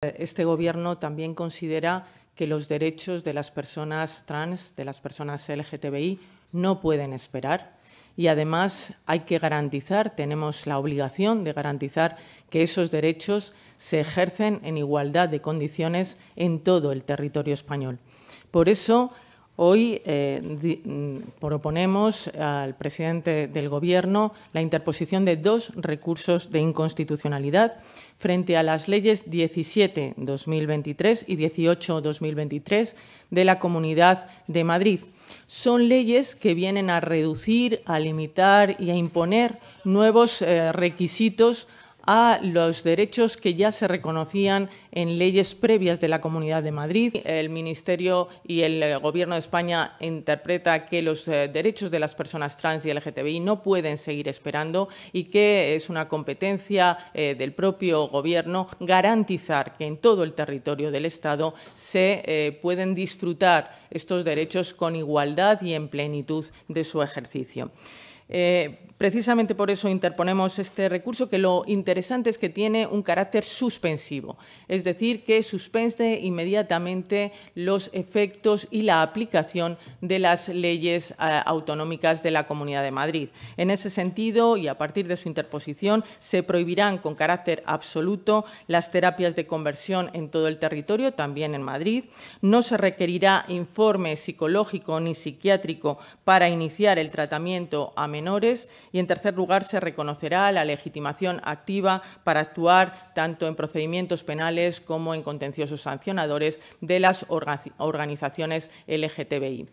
Este Gobierno también considera que los derechos de las personas trans, de las personas LGTBI, no pueden esperar y además hay que garantizar, tenemos la obligación de garantizar que esos derechos se ejercen en igualdad de condiciones en todo el territorio español. Por eso, Hoy eh, mm, proponemos al presidente del Gobierno la interposición de dos recursos de inconstitucionalidad frente a las leyes 17-2023 y 18-2023 de la Comunidad de Madrid. Son leyes que vienen a reducir, a limitar y a imponer nuevos eh, requisitos a los derechos que ya se reconocían en leyes previas de la Comunidad de Madrid. El Ministerio y el eh, Gobierno de España interpreta que los eh, derechos de las personas trans y LGTBI no pueden seguir esperando y que es una competencia eh, del propio Gobierno garantizar que en todo el territorio del Estado se pueden disfrutar estos derechos con igualdad y en plenitud de su ejercicio. Eh, precisamente por eso interponemos este recurso, que lo interesante es que tiene un carácter suspensivo, es decir, que suspende inmediatamente los efectos y la aplicación de las leyes eh, autonómicas de la Comunidad de Madrid. En ese sentido, y a partir de su interposición, se prohibirán con carácter absoluto las terapias de conversión en todo el territorio, también en Madrid. No se requerirá informe psicológico ni psiquiátrico para iniciar el tratamiento a y, en tercer lugar, se reconocerá la legitimación activa para actuar tanto en procedimientos penales como en contenciosos sancionadores de las organizaciones LGTBI.